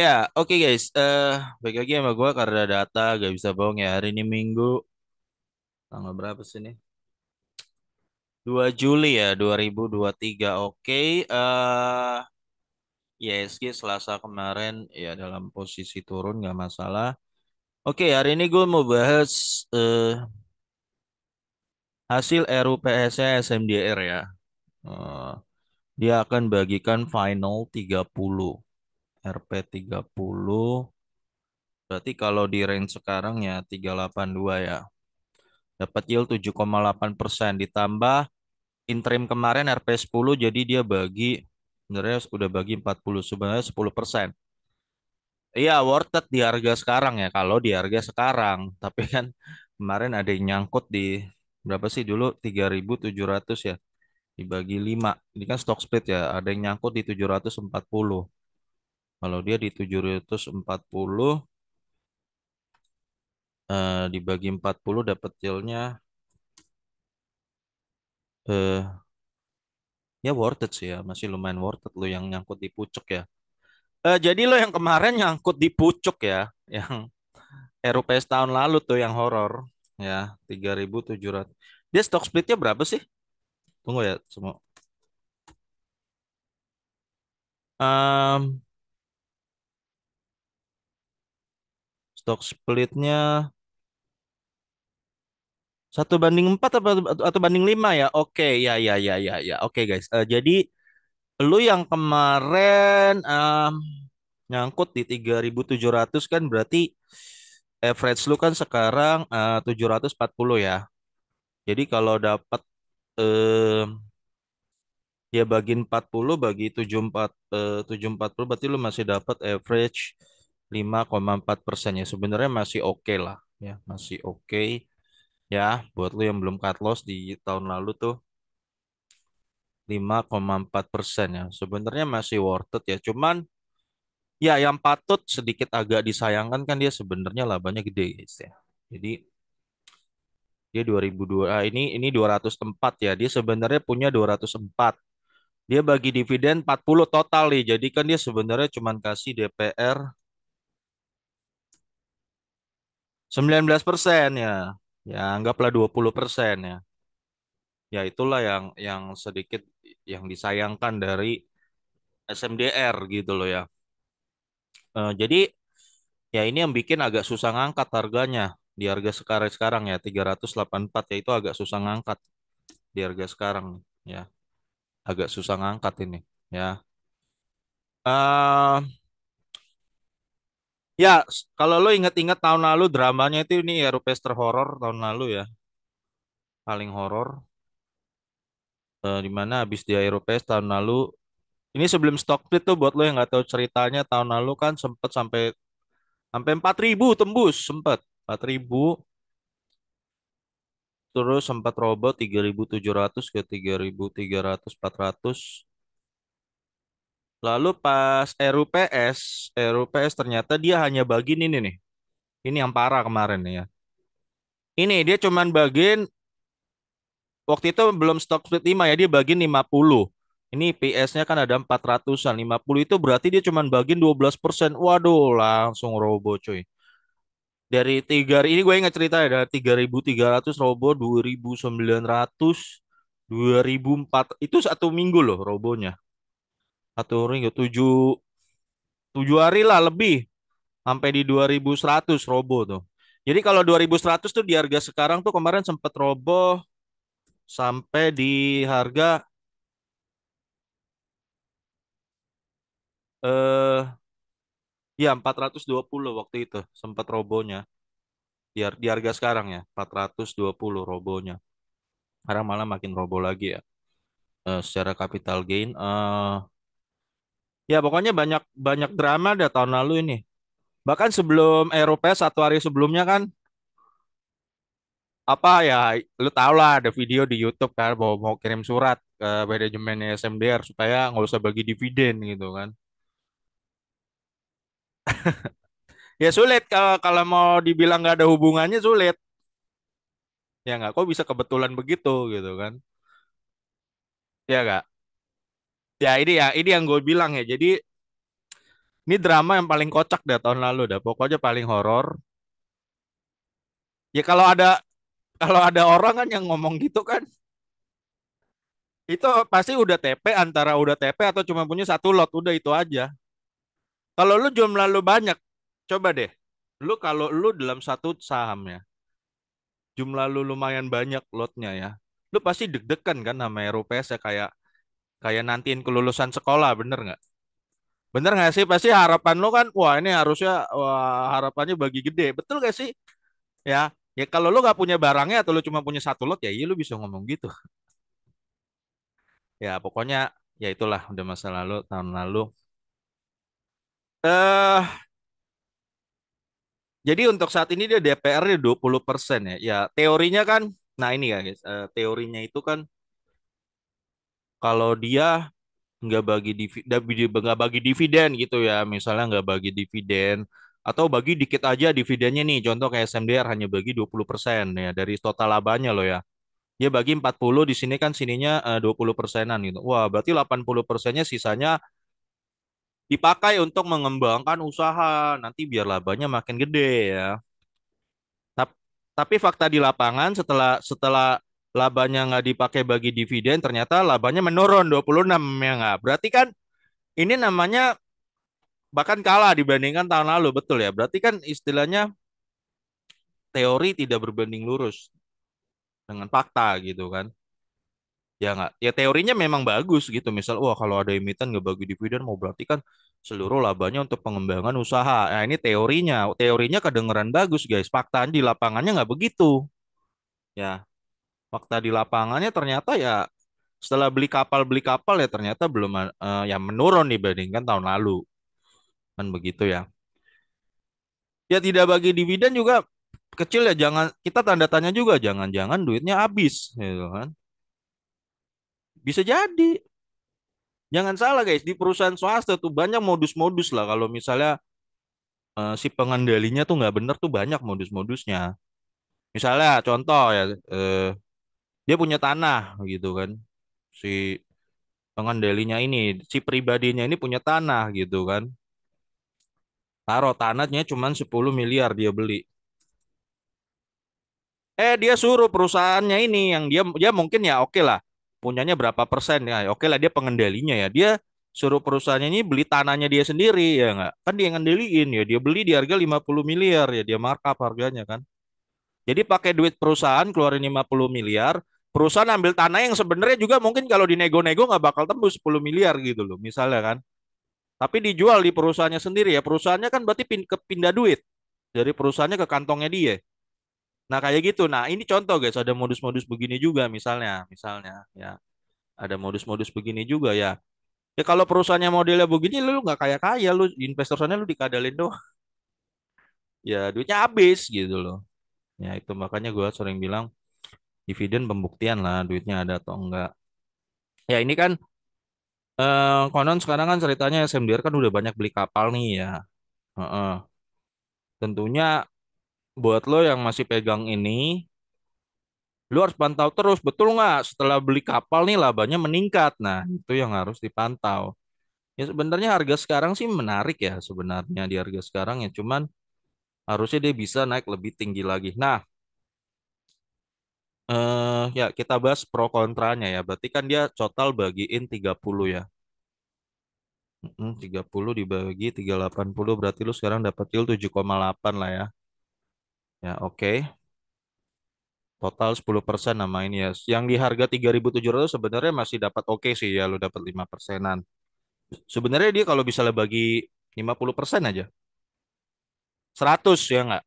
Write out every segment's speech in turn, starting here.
Ya, oke okay guys. Eh, baik lagi sama gue karena data gak bisa bohong ya. Hari ini Minggu tanggal berapa sih ini? 2 Juli ya 2023. Oke, okay. eh ISG Selasa kemarin ya dalam posisi turun gak masalah. Oke, okay, hari ini gue mau bahas eh, hasil RUPS SMDR ya. Eh, dia akan bagikan final 30 RP30 berarti kalau di range sekarang ya 382 ya. Dapat yield 7,8% ditambah interim kemarin RP10 jadi dia bagi sebenarnya sudah bagi 40 sebenarnya 10%. Iya worth it di harga sekarang ya kalau di harga sekarang tapi kan kemarin ada yang nyangkut di berapa sih dulu 3.700 ya dibagi 5 ini kan stock split ya ada yang nyangkut di 740 kalau dia di 740 eh, dibagi 40 dapat yieldnya eh, ya worth it sih ya masih lumayan worth it lo yang nyangkut di pucuk ya. Eh, jadi lo yang kemarin nyangkut di pucuk ya yang RUPS tahun lalu tuh yang horror ya 3.700. Dia stock splitnya berapa sih? Tunggu ya semua. Um, Stock splitnya satu banding empat atau atau banding lima ya? Oke, okay, ya ya ya ya ya. Oke okay, guys. Uh, jadi lu yang kemarin um, nyangkut di 3.700 kan berarti average lu kan sekarang eh, uh, 740 ya. Jadi kalau dapat eh uh, ya bagi 40 bagi 74 uh, 740 berarti lu masih dapat average 5,4 persen ya sebenarnya masih oke okay lah ya masih oke okay. ya buat lo yang belum cut loss di tahun lalu tuh 5,4 persen ya sebenarnya masih worth it ya cuman ya yang patut sedikit agak disayangkan kan dia sebenarnya labanya gede guys ya jadi dia 2002 ah, ini ini 204 ya dia sebenarnya punya 204 dia bagi dividen 40 total nih jadi kan dia sebenarnya cuma kasih DPR 19 persen ya. Ya anggaplah 20 persen ya. Ya itulah yang yang sedikit yang disayangkan dari SMDR gitu loh ya. E, jadi ya ini yang bikin agak susah ngangkat harganya di harga sekarang sekarang ya 384 ya itu agak susah ngangkat di harga sekarang ya agak susah ngangkat ini ya. Uh, Ya, kalau lo inget-inget tahun lalu dramanya itu ini ya Rupester tahun lalu ya. Paling horor. Uh, eh, dimana abis di Aeropes tahun lalu. Ini sebelum stock split tuh buat lo yang nggak tahu ceritanya tahun lalu kan sempet sampai sampai ribu tembus sempet ribu terus sempat robot 3700 ke 3300 400 Lalu pas RUPS, RUPS ternyata dia hanya bagiin ini nih. Ini yang parah kemarin ya. Ini dia cuman bagiin waktu itu belum stock split 5 ya, dia bagiin 50. Ini PS-nya kan ada 400-an, 50 itu berarti dia cuman bagiin 12%. Waduh, langsung robo cuy. Dari 3 ini gue ingat cerita ya, dari 3.300 robo 2.900 2004 itu satu minggu loh robonya satu ring ya, tujuh tujuh hari lah lebih sampai di dua ribu seratus robo tuh. Jadi kalau dua ribu seratus tuh di harga sekarang tuh kemarin sempat robo sampai di harga eh ya empat ratus dua puluh waktu itu sempat robonya. Di, di harga sekarang ya empat ratus dua 420 robonya. Sekarang malah makin robo lagi ya. Eh, secara capital gain eh Ya pokoknya banyak banyak drama dah tahun lalu ini. Bahkan sebelum Eropa satu hari sebelumnya kan apa ya lu tau lah ada video di YouTube kan bahwa mau kirim surat ke manajemen SMDR supaya nggak usah bagi dividen gitu kan. ya sulit kalau kalau mau dibilang nggak ada hubungannya sulit. Ya nggak, kok bisa kebetulan begitu gitu kan? Ya nggak ya ini ya ini yang gue bilang ya jadi ini drama yang paling kocak dah tahun lalu dah pokoknya paling horor ya kalau ada kalau ada orang kan yang ngomong gitu kan itu pasti udah TP antara udah TP atau cuma punya satu lot udah itu aja kalau lu jumlah lu banyak coba deh lu kalau lu dalam satu saham ya jumlah lu lumayan banyak lotnya ya lu pasti deg-degan kan sama RUPS ya kayak kayak nantiin kelulusan sekolah bener nggak bener nggak sih pasti harapan lo kan wah ini harusnya wah, harapannya bagi gede betul gak sih ya ya kalau lo nggak punya barangnya atau lo cuma punya satu lot ya iya lo bisa ngomong gitu ya pokoknya ya itulah udah masa lalu tahun lalu eh uh, jadi untuk saat ini dia DPR-nya 20% ya. Ya teorinya kan nah ini ya guys, uh, teorinya itu kan kalau dia nggak bagi dividen nggak bagi dividen gitu ya misalnya nggak bagi dividen atau bagi dikit aja dividennya nih contoh kayak SMDR hanya bagi 20% ya dari total labanya loh ya dia bagi 40 di sini kan sininya eh, dua 20 persenan gitu wah berarti 80 persennya sisanya dipakai untuk mengembangkan usaha nanti biar labanya makin gede ya tapi fakta di lapangan setelah setelah labanya nggak dipakai bagi dividen, ternyata labanya menurun 26 ya nggak. Berarti kan ini namanya bahkan kalah dibandingkan tahun lalu, betul ya? Berarti kan istilahnya teori tidak berbanding lurus dengan fakta gitu kan. Ya nggak, ya teorinya memang bagus gitu. Misal, wah kalau ada emiten nggak bagi dividen, mau berarti kan seluruh labanya untuk pengembangan usaha. Nah ini teorinya, teorinya kedengeran bagus guys. Faktanya di lapangannya nggak begitu. Ya, fakta di lapangannya ternyata ya setelah beli kapal beli kapal ya ternyata belum uh, ya menurun dibandingkan tahun lalu kan begitu ya ya tidak bagi dividen juga kecil ya jangan kita tanda tanya juga jangan-jangan duitnya habis gitu kan bisa jadi jangan salah guys di perusahaan swasta tuh banyak modus-modus lah kalau misalnya uh, si pengendalinya tuh nggak bener tuh banyak modus-modusnya misalnya contoh ya eh, dia punya tanah gitu kan si pengendalinya ini si pribadinya ini punya tanah gitu kan taruh tanahnya cuma 10 miliar dia beli eh dia suruh perusahaannya ini yang dia dia mungkin ya oke okay lah punyanya berapa persen ya oke okay lah dia pengendalinya ya dia suruh perusahaannya ini beli tanahnya dia sendiri ya nggak kan dia ngendaliin ya dia beli di harga 50 miliar ya dia markup harganya kan jadi pakai duit perusahaan keluarin 50 miliar perusahaan ambil tanah yang sebenarnya juga mungkin kalau dinego-nego nggak bakal tembus 10 miliar gitu loh misalnya kan tapi dijual di perusahaannya sendiri ya perusahaannya kan berarti pin pindah duit dari perusahaannya ke kantongnya dia nah kayak gitu nah ini contoh guys ada modus-modus begini juga misalnya misalnya ya ada modus-modus begini juga ya ya kalau perusahaannya modelnya begini lu nggak kayak kaya lu investornya lu dikadalin doh ya duitnya habis gitu loh ya itu makanya gue sering bilang dividen pembuktian lah duitnya ada atau enggak. Ya ini kan eh, konon sekarang kan ceritanya SMDR kan udah banyak beli kapal nih ya. Uh -uh. Tentunya buat lo yang masih pegang ini, lo harus pantau terus betul nggak setelah beli kapal nih labanya meningkat. Nah itu yang harus dipantau. Ya sebenarnya harga sekarang sih menarik ya sebenarnya di harga sekarang ya cuman harusnya dia bisa naik lebih tinggi lagi. Nah, eh ya kita bahas pro kontranya ya. Berarti kan dia total bagiin 30 ya. tiga 30 dibagi 380 berarti lu sekarang dapat yield 7,8 lah ya. Ya, oke. Okay. Total 10% nama ini ya. Yang di harga 3.700 sebenarnya masih dapat oke okay sih ya lu dapat 5 persenan. Sebenarnya dia kalau bisa bagi 50 persen aja. 100 ya enggak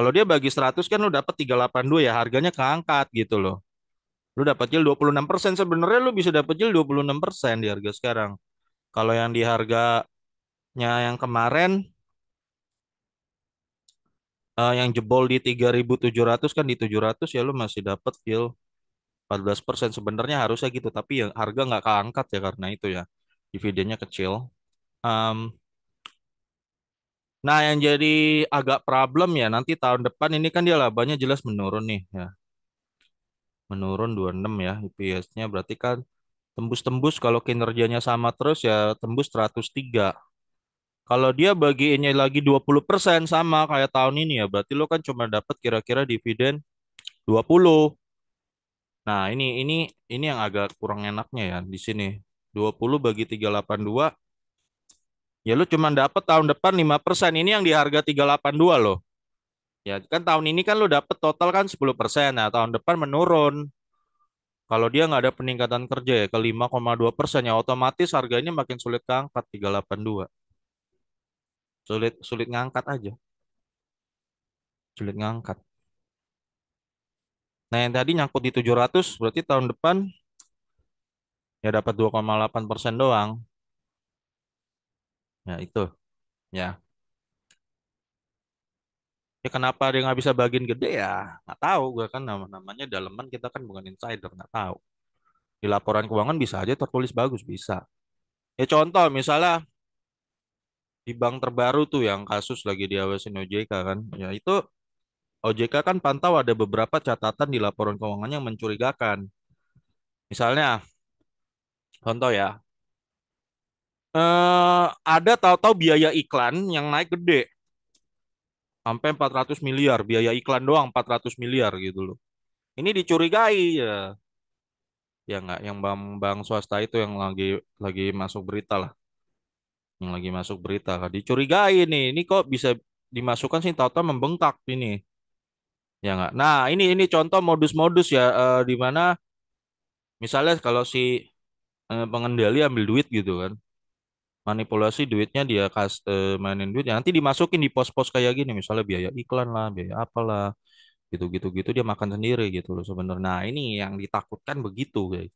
kalau dia bagi 100 kan lu dapat 382 ya, harganya keangkat gitu loh. Lu dapat yield 26%, sebenarnya lu bisa dapat yield 26% di harga sekarang. Kalau yang di harganya yang kemarin uh, yang jebol di 3.700 kan di 700 ya lu masih dapat yield 14% sebenarnya harusnya gitu tapi ya harga nggak keangkat ya karena itu ya dividennya kecil. Um, Nah, yang jadi agak problem ya nanti tahun depan ini kan dia labanya jelas menurun nih ya. Menurun 26 ya EPS-nya berarti kan tembus-tembus kalau kinerjanya sama terus ya tembus 103. Kalau dia bagiinnya lagi 20% sama kayak tahun ini ya, berarti lo kan cuma dapat kira-kira dividen 20. Nah, ini ini ini yang agak kurang enaknya ya di sini. 20 bagi 382 Ya lu cuma dapat tahun depan 5%. Ini yang di harga 382 loh. Ya kan tahun ini kan lu dapat total kan 10%. Nah tahun depan menurun. Kalau dia nggak ada peningkatan kerja ya ke 5,2 persen ya otomatis harganya makin sulit keangkat 382. Sulit sulit ngangkat aja. Sulit ngangkat. Nah yang tadi nyangkut di 700 berarti tahun depan ya dapat 2,8 persen doang. Ya itu. Ya. Ya kenapa dia nggak bisa bagiin gede ya? Nggak tahu. Gue kan nama namanya daleman kita kan bukan insider. Nggak tahu. Di laporan keuangan bisa aja tertulis bagus. Bisa. Ya contoh misalnya di bank terbaru tuh yang kasus lagi diawasin OJK kan. Ya itu OJK kan pantau ada beberapa catatan di laporan keuangan yang mencurigakan. Misalnya, contoh ya, eh, ada tahu-tahu biaya iklan yang naik gede sampai 400 miliar biaya iklan doang 400 miliar gitu loh ini dicurigai ya ya nggak yang bang bang swasta itu yang lagi lagi masuk berita lah yang lagi masuk berita lah. dicurigai nih ini kok bisa dimasukkan sih tahu-tahu membengkak ini ya nggak nah ini ini contoh modus-modus ya eh, di mana misalnya kalau si eh, pengendali ambil duit gitu kan manipulasi duitnya dia kas eh, mainin duitnya nanti dimasukin di pos-pos kayak gini misalnya biaya iklan lah biaya apalah gitu-gitu gitu dia makan sendiri gitu loh sebenarnya nah ini yang ditakutkan begitu guys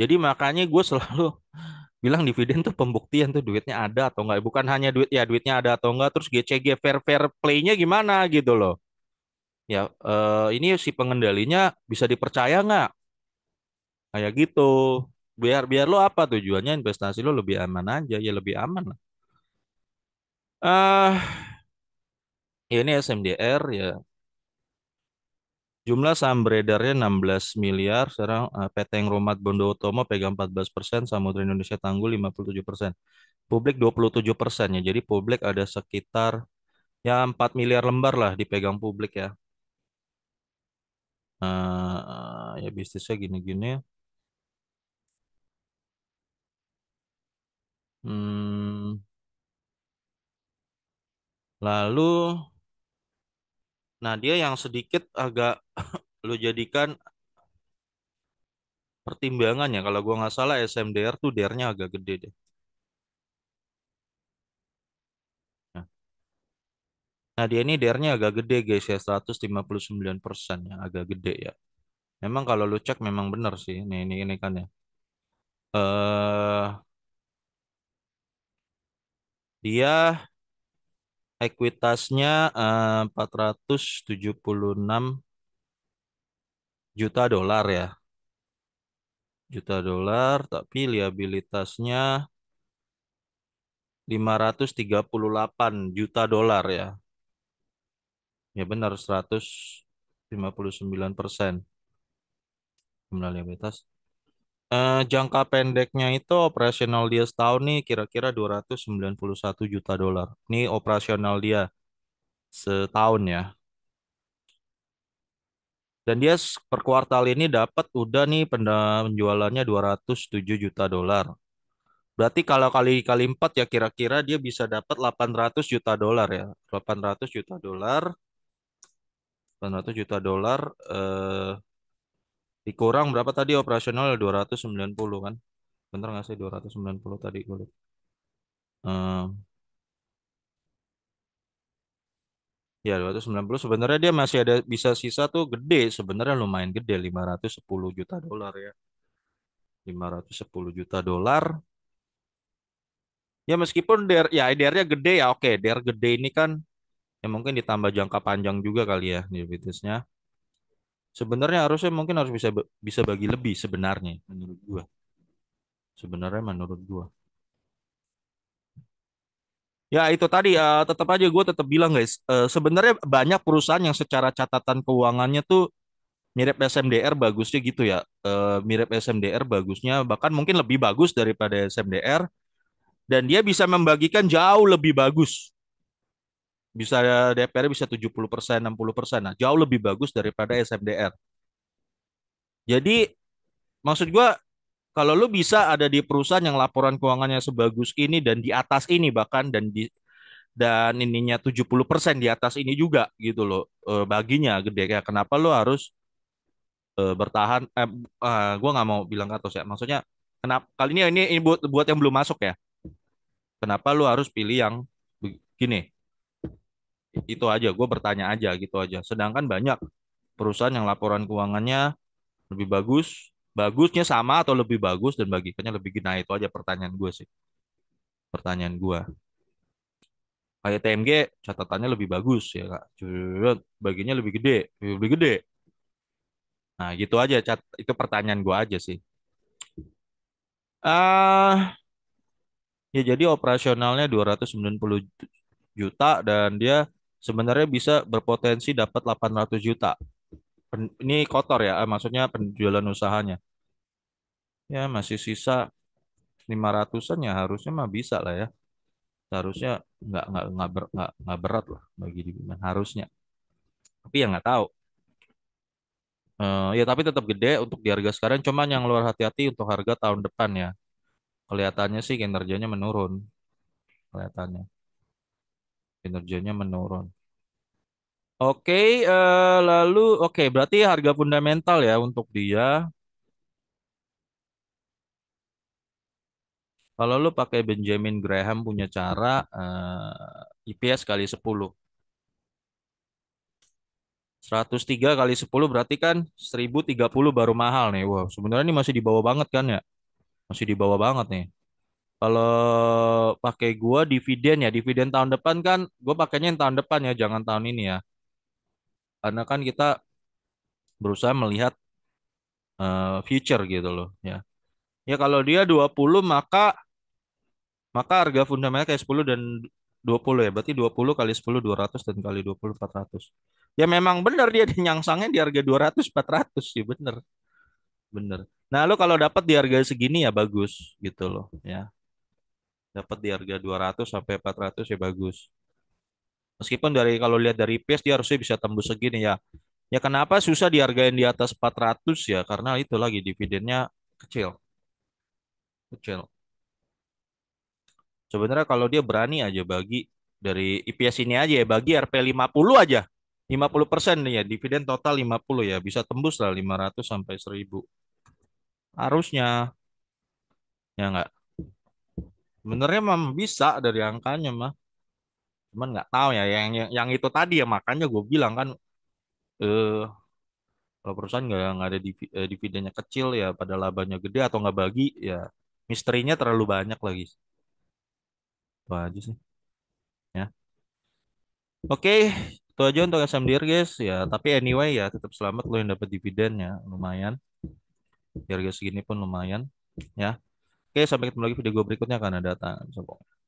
jadi makanya gue selalu bilang dividen tuh pembuktian tuh duitnya ada atau enggak bukan hanya duit ya duitnya ada atau enggak terus GCG fair fair playnya gimana gitu loh ya eh, ini si pengendalinya bisa dipercaya nggak kayak gitu biar biar lo apa tujuannya investasi lo lebih aman aja ya lebih aman lah uh, ini SMDR ya jumlah saham beredarnya 16 miliar sekarang uh, eh, PT Romat Bondo Utomo pegang 14 persen Samudra Indonesia Tanggul 57 persen publik 27 persen ya jadi publik ada sekitar ya 4 miliar lembar lah dipegang publik ya uh, ya bisnisnya gini-gini Hmm, lalu, nah dia yang sedikit agak lu jadikan pertimbangan ya. Kalau gua nggak salah SMDR tuh dr agak gede deh. Nah, dia ini dr agak gede guys ya, 159% ya, agak gede ya. Memang kalau lu cek memang benar sih. Nih ini ini kan ya. Eh uh, dia ekuitasnya eh, uh, 476 juta dolar ya. Juta dolar, tapi liabilitasnya 538 juta dolar ya. Ya benar 159 persen. Jumlah liabilitas Eh, jangka pendeknya itu operasional dia setahun nih kira-kira 291 juta dolar. Ini operasional dia setahun ya. Dan dia per kuartal ini dapat udah nih penjualannya 207 juta dolar. Berarti kalau kali kali 4 ya kira-kira dia bisa dapat 800 juta dolar ya. 800 juta dolar. 800 juta dolar eh Dikurang berapa tadi operasional 290 kan? Bener nggak sih 290 tadi gue lihat. Ya, ratus ya 290 sebenarnya dia masih ada bisa sisa tuh gede sebenarnya lumayan gede 510 juta dolar ya. 510 juta dolar. Ya meskipun der ya dr gede ya oke, der gede ini kan ya mungkin ditambah jangka panjang juga kali ya diabetesnya sebenarnya harusnya mungkin harus bisa bisa bagi lebih sebenarnya menurut gua sebenarnya menurut gua Ya itu tadi uh, ya, tetap aja gue tetap bilang guys uh, sebenarnya banyak perusahaan yang secara catatan keuangannya tuh mirip SMDR bagusnya gitu ya uh, mirip SMDR bagusnya bahkan mungkin lebih bagus daripada SMDR dan dia bisa membagikan jauh lebih bagus bisa DPR bisa 70 persen, 60 persen. Nah, jauh lebih bagus daripada SMDR. Jadi maksud gue kalau lu bisa ada di perusahaan yang laporan keuangannya sebagus ini dan di atas ini bahkan dan di dan ininya 70% di atas ini juga gitu loh eh, baginya gede ya kenapa lu harus eh, bertahan eh, uh, gua nggak mau bilang katos ya maksudnya kenapa kali ini ini, ini buat buat yang belum masuk ya kenapa lu harus pilih yang begini itu aja gue bertanya aja gitu aja sedangkan banyak perusahaan yang laporan keuangannya lebih bagus bagusnya sama atau lebih bagus dan bagikannya lebih gede nah itu aja pertanyaan gue sih pertanyaan gue kayak TMG catatannya lebih bagus ya kak baginya lebih gede lebih gede nah gitu aja cat itu pertanyaan gue aja sih ah uh, ya jadi operasionalnya 290 juta dan dia sebenarnya bisa berpotensi dapat 800 juta. ini kotor ya, eh, maksudnya penjualan usahanya. Ya, masih sisa 500-an ya harusnya mah bisa lah ya. Seharusnya nggak nggak nggak, ber, nggak, nggak berat lah bagi dibilang harusnya. Tapi ya nggak tahu. Uh, ya tapi tetap gede untuk di harga sekarang. Cuman yang luar hati-hati untuk harga tahun depan ya. Kelihatannya sih kinerjanya menurun. Kelihatannya kinerjanya menurun. Oke, uh, lalu oke berarti harga fundamental ya untuk dia. Kalau lu pakai Benjamin Graham punya cara uh, eh, IPS kali 10. 103 kali 10 berarti kan 1030 baru mahal nih. Wow, sebenarnya ini masih di bawah banget kan ya? Masih di bawah banget nih kalau pakai gua dividen ya, dividen tahun depan kan gua pakainya yang tahun depan ya, jangan tahun ini ya. Karena kan kita berusaha melihat uh, future gitu loh ya. Ya kalau dia 20 maka maka harga fundamental kayak 10 dan 20 ya. Berarti 20 kali 10 200 dan kali 20 400. Ya memang benar dia nyangsangnya di harga 200 400 sih ya benar. Benar. Nah, lo kalau dapat di harga segini ya bagus gitu loh ya dapat di harga 200 sampai 400 ya bagus. Meskipun dari kalau lihat dari PS dia harusnya bisa tembus segini ya. Ya kenapa susah dihargain di atas 400 ya? Karena itu lagi dividennya kecil. Kecil. Sebenarnya kalau dia berani aja bagi dari IPS ini aja ya, bagi RP 50 aja. 50 persen nih ya, dividen total 50 ya, bisa tembus lah 500 sampai 1000. Harusnya. Ya enggak? Sebenarnya mah bisa dari angkanya mah. Cuman nggak tahu ya yang, yang yang itu tadi ya makanya gue bilang kan eh kalau perusahaan nggak nggak ada div, eh, dividennya kecil ya pada labanya gede atau nggak bagi ya misterinya terlalu banyak lagi. Itu aja sih. Ya. Oke, itu aja untuk SMD guys ya. Tapi anyway ya tetap selamat lo yang dapat dividen ya lumayan. Harga segini pun lumayan ya. Oke, sampai ketemu lagi video gue berikutnya karena datang. Sampai